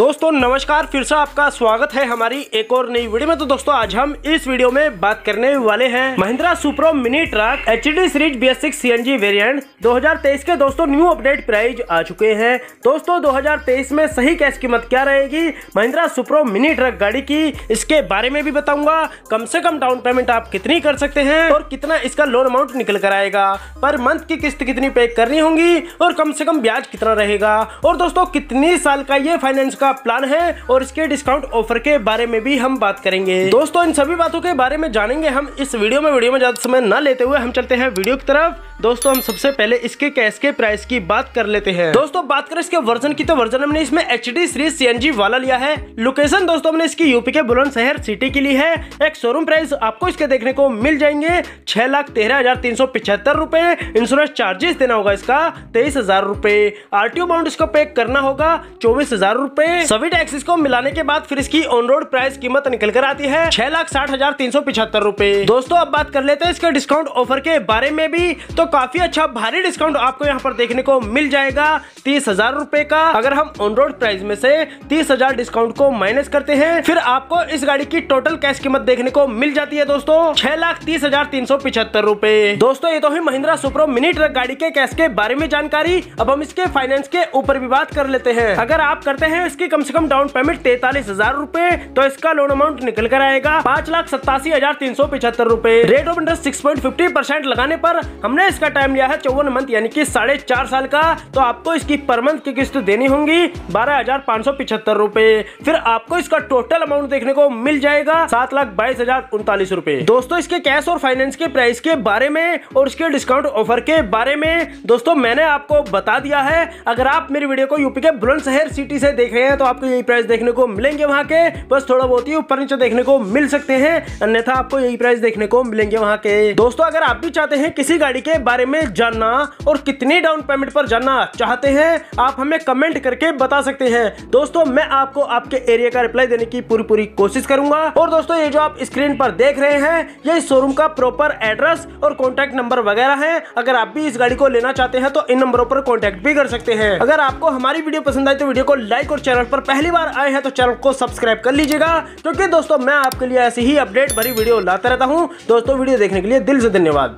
दोस्तों नमस्कार फिर से आपका स्वागत है हमारी एक और नई वीडियो में तो दोस्तों आज हम इस वीडियो में बात करने वाले हैं Mahindra Supro mini truck H D series B S six C N G variant दो के दोस्तों न्यू अपडेट प्राइस आ चुके हैं दोस्तों 2023 में सही कैश कीमत क्या रहेगी महिंद्रा सुप्रो मिनी ट्रक गाड़ी की इसके बारे में भी बताऊंगा कम से कम डाउन पेमेंट आप कितनी कर सकते हैं और कितना इसका लोन अमाउंट निकल कर आएगा पर मंथ की किस्त कितनी पे करनी होगी और कम से कम ब्याज कितना रहेगा और दोस्तों कितनी साल का ये फाइनेंस का का प्लान है और इसके डिस्काउंट ऑफर के बारे में भी हम बात करेंगे दोस्तों इन सभी बातों के बारे में जानेंगे हम इस वीडियो में वीडियो में ज्यादा समय न लेते हुए हम चलते हैं वीडियो की तरफ दोस्तों हम सबसे पहले इसके कैश के प्राइस की बात कर लेते हैं दोस्तों बात करें इसके वर्जन की तो वर्जन हमने इसमें एच डी सीरीज सी वाला लिया है लोकेशन दोस्तों हमने इसकी यूपी के बुलंदशहर सिटी की ली है एक शोरूम प्राइस आपको इसके देखने को मिल जाएंगे छह लाख तेरह हजार तीन सौ पिछहत्तर रूपए इंश्योरेंस चार्जेस देना होगा इसका तेईस हजार रूपए आरटीओ अमाउंट इसको पे करना होगा चौबीस हजार रूपए सभी टैक्स इसको मिलाने के बाद फिर इसकी ऑन रोड प्राइस कीमत निकल कर आती है छह लाख साठ हजार तीन सौ पिछहत्तर रूपए दोस्तों अब बात कर लेते हैं इसके डिस्काउंट ऑफर के बारे में भी तो काफी अच्छा भारी डिस्काउंट आपको यहाँ पर देखने को मिल जाएगा तीस हजार रूपए का अगर हम ऑन रोड प्राइस में से तीस हजार डिस्काउंट को माइनस करते हैं फिर आपको इस गाड़ी की टोटल कैश कीमत देखने को मिल जाती है दोस्तों छह लाख तीस हजार तीन सौ पिछहत्तर रूपए दोस्तों ये तो है महिंद्रा सुप्रो मिनी ट्रक गाड़ी के कैश के बारे में जानकारी अब हम इसके फाइनेंस के ऊपर भी बात कर लेते हैं अगर आप करते हैं इसकी कम से कम डाउन पेमेंट तैतालीस हजार रूपए तो इसका लोन अमाउंट निकल कर आएगा पाँच लाख सत्तासी हजार तीन सौ पिछहत्तर रूपए rate of interest six point fifty percent लगाने पर हमने इस इसका टाइम लिया है चौवन मंथ यानी कि साढ़े चार साल का तो आपको इसकी पर मंथ की किस्त देनी होगी बारह हजार पाँच सौ पिछहत्तर रूपए फिर आपको इसका टोटल अमाउंट देखने को मिल जाएगा सात लाख बाईस हजार उनतालीस रूपए दोस्तों इसके कैश और फाइनेंस के प्राइस के बारे में और इसके डिस्काउंट ऑफर के बारे में दोस्तों मैंने आपको बता दिया है अगर आप मेरी वीडियो को यूपी के बुलंदशहर सिटी से देख रहे हैं तो आपको यही प्राइस देखने को मिलेंगे वहाँ के बस थोड़ा बहुत ही ऊपर नीचे देखने को मिल सकते हैं अन्यथा आपको यही प्राइस देखने को मिलेंगे वहाँ के दोस्तों अगर आप भी चाहते हैं किसी गाड़ी के बारे में जानना और कितने डाउन पेमेंट पर जानना चाहते हैं आप हमें कमेंट करके बता सकते हैं दोस्तों मैं आपको आपके एरिया का रिप्लाई देने की पूरी पूरी कोशिश करूंगा और दोस्तों ये जो आप स्क्रीन पर देख रहे हैं ये शोरूम का प्रॉपर एड्रेस और कॉन्टेक्ट नंबर वगैरह है अगर आप भी इस गाड़ी को लेना चाहते हैं तो इन नंबरों पर कॉन्टेक्ट भी कर सकते हैं अगर आपको हमारी वीडियो पसंद आई तो वीडियो को लाइक और चैनल पर पहली बार आए हैं तो चैनल को सब्सक्राइब कर लीजिएगा क्योंकि दोस्तों मैं आपके लिए ऐसी ही अपडेट भरी वीडियो लाता रहता हूँ दोस्तों वीडियो देखने के लिए दिल से धन्यवाद